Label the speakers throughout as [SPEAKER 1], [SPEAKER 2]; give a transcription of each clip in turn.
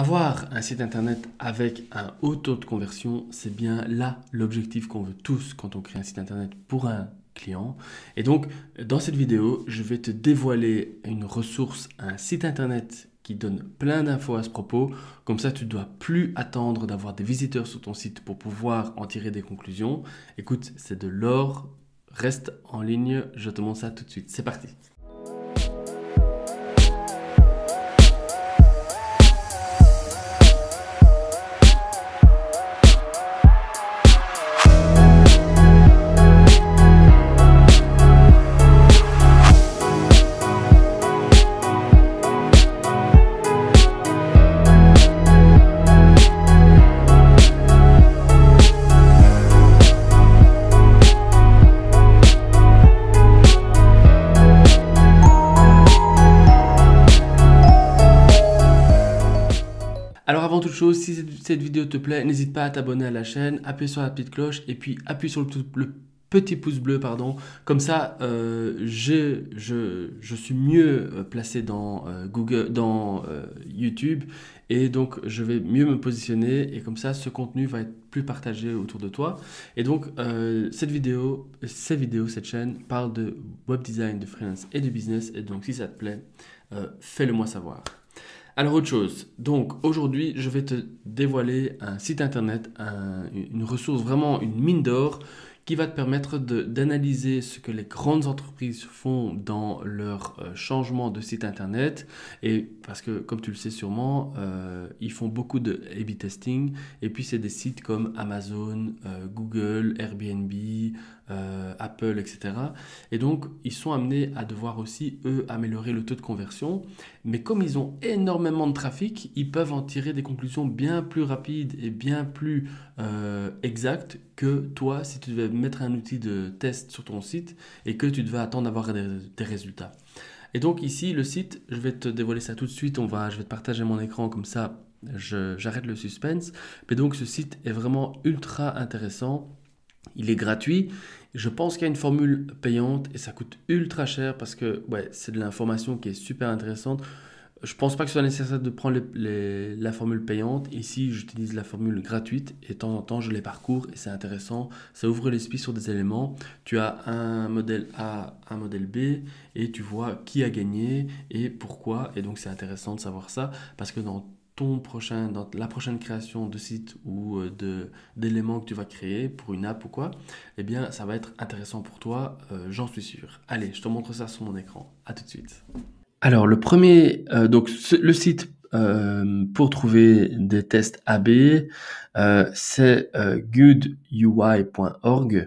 [SPEAKER 1] Avoir un site internet avec un haut taux de conversion, c'est bien là l'objectif qu'on veut tous quand on crée un site internet pour un client. Et donc, dans cette vidéo, je vais te dévoiler une ressource, un site internet qui donne plein d'infos à ce propos. Comme ça, tu ne dois plus attendre d'avoir des visiteurs sur ton site pour pouvoir en tirer des conclusions. Écoute, c'est de l'or. Reste en ligne, je te montre ça tout de suite. C'est parti. chose, si cette vidéo te plaît, n'hésite pas à t'abonner à la chaîne, appuie sur la petite cloche et puis appuie sur le, petit pouce bleu, pardon. Comme ça, euh, je, je, je, suis mieux euh, placé dans euh, Google, dans YouTube, et donc je vais mieux me positionner. Et comme ça, ce contenu va être plus partagé autour de toi. Et donc, cette vidéo, ces vidéos, cette chaîne parle de web design, de freelance et de business. Et donc, si ça te plaît, fais-le-moi savoir. Alors autre chose, donc aujourd'hui je vais te dévoiler un site internet, une ressource vraiment, une mine d'or qui va te permettre d'analyser ce que les grandes entreprises font dans leur euh, changement de site internet. Et parce que, comme tu le sais sûrement, euh, ils font beaucoup de A-B testing. Et puis, c'est des sites comme Amazon, euh, Google, Airbnb, Apple, etc. Et donc, ils sont amenés à devoir aussi, eux, améliorer le taux de conversion. Mais comme ils ont énormément de trafic, ils peuvent en tirer des conclusions bien plus rapides et bien plus exactes que toi, si tu devais mettre un outil de test sur ton site et que tu devais attendre d'avoir des résultats. Et donc ici, le site, je vais te dévoiler ça tout de suite, on va, je vais te partager mon écran comme ça, j'arrête le suspense. Mais donc ce site est vraiment ultra intéressant, il est gratuit. Je pense qu'il y a une formule payante et ça coûte ultra cher parce que ouais, c'est de l'information qui est super intéressante. Je pense pas que ce soit nécessaire de prendre la formule payante. Ici, j'utilise la formule gratuite et de temps en temps, je les parcours et c'est intéressant. Ça ouvre l'esprit sur des éléments. Tu as un modèle A, un modèle B et tu vois qui a gagné et pourquoi. Et donc, c'est intéressant de savoir ça parce que dans ton dans la prochaine création de site ou euh, de d'éléments que tu vas créer pour une app ou quoi, eh bien, ça va être intéressant pour toi, euh, j'en suis sûr. Allez, je te montre ça sur mon écran. À tout de suite. Alors le premier, euh, donc le site euh, pour trouver des tests AB, euh, c'est euh, goodui.org.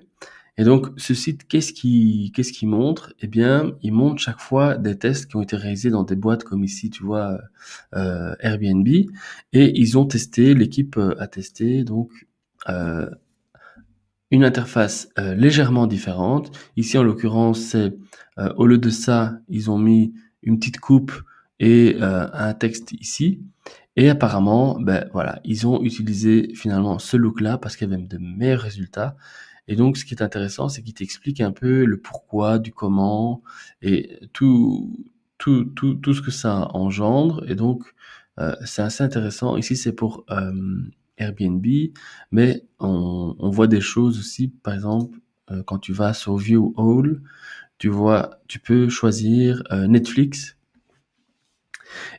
[SPEAKER 1] Et donc ce site, qu'est-ce qui qu'est-ce qui montre Eh bien, il montre chaque fois des tests qui ont été réalisés dans des boîtes comme ici, tu vois, Airbnb, et ils ont testé, l'équipe a testé donc une interface légèrement différente. Ici, en l'occurrence, c'est au lieu de ça, ils ont mis petite coupe et euh, un texte ici. Et apparemment, ben voilà, ils ont utilisé finalement ce look-là parce qu'il y avait de meilleurs résultats. Et donc, ce qui est intéressant, c'est qu'il t'explique un peu le pourquoi, du comment et tout, tout, tout, tout ce que ça engendre. Et donc, euh, c'est assez intéressant. Ici, c'est pour euh, Airbnb, mais on, voit des choses aussi, par exemple, quand tu vas sur View All, tu vois, tu peux choisir euh, Netflix.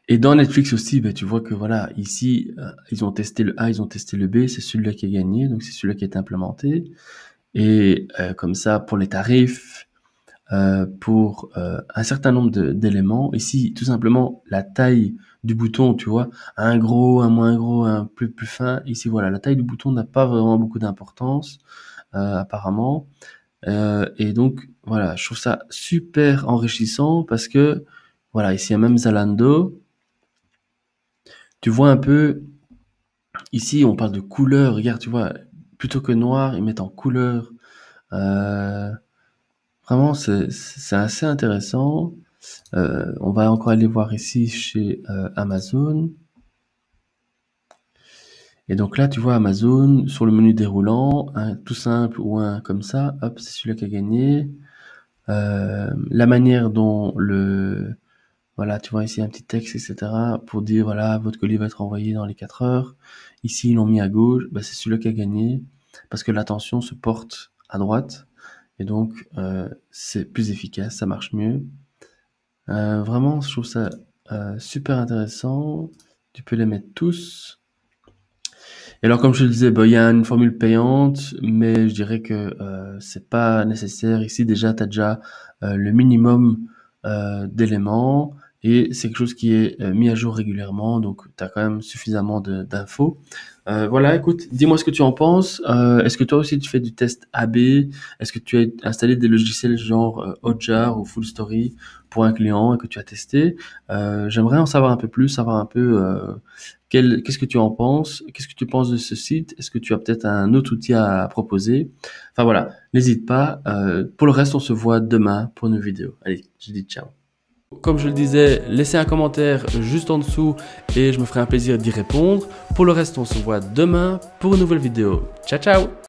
[SPEAKER 1] Et dans Netflix aussi, ben, tu vois que voilà, ici, euh, ils ont testé le A, ils ont testé le B, c'est celui-là qui a gagné, donc c'est celui-là qui est implémenté. Et euh, comme ça, pour les tarifs, pour un certain nombre d'éléments, ici, tout simplement, la taille du bouton, tu vois, un gros, un moins gros, un plus, plus fin, ici, voilà, la taille du bouton n'a pas vraiment beaucoup d'importance, apparemment. Euh, et donc, voilà, je trouve ça super enrichissant parce que, voilà, ici, même Zalando, tu vois un peu, ici, on parle de couleur, regarde, tu vois, plutôt que noir, ils mettent en couleur. Euh, vraiment, c'est assez intéressant. Euh, on va encore aller voir ici chez Amazon. Et donc là, tu vois Amazon sur le menu déroulant, un tout simple ou un comme ça, hop, c'est celui-là qui a gagné. Euh, la manière dont le voilà, tu vois ici un petit texte, etc. pour dire voilà, votre colis va être envoyé dans les 4 heures. Ici, ils l'ont mis à gauche, bah, c'est celui-là qui a gagné parce que l'attention se porte à droite et donc euh, c'est plus efficace, ça marche mieux. Euh, vraiment, je trouve ça super intéressant. Tu peux les mettre tous. Et alors, comme je le disais, bah, il y a une formule payante, mais je dirais que euh, c'est pas nécessaire. Ici, déjà, tu as déjà euh, le minimum euh, d'éléments et c'est quelque chose qui est euh, mis à jour régulièrement, donc tu as quand même suffisamment d'infos. Euh, voilà, écoute, dis-moi ce que tu en penses. Euh, est-ce que toi aussi tu fais du test AB Est-ce que tu as installé des logiciels genre Hotjar ou Full Story pour un client et que tu as testé J'aimerais en savoir un peu plus, savoir un peu qu'est-ce que tu en penses Qu'est-ce que tu penses de ce site Est-ce que tu as peut-être un autre outil à proposer Enfin voilà, n'hésite pas. pour le reste, on se voit demain pour une vidéo. Allez, je dis ciao. Comme je le disais, laissez un commentaire juste en dessous et je me ferai un plaisir d'y répondre. Pour le reste, on se voit demain pour une nouvelle vidéo. Ciao ciao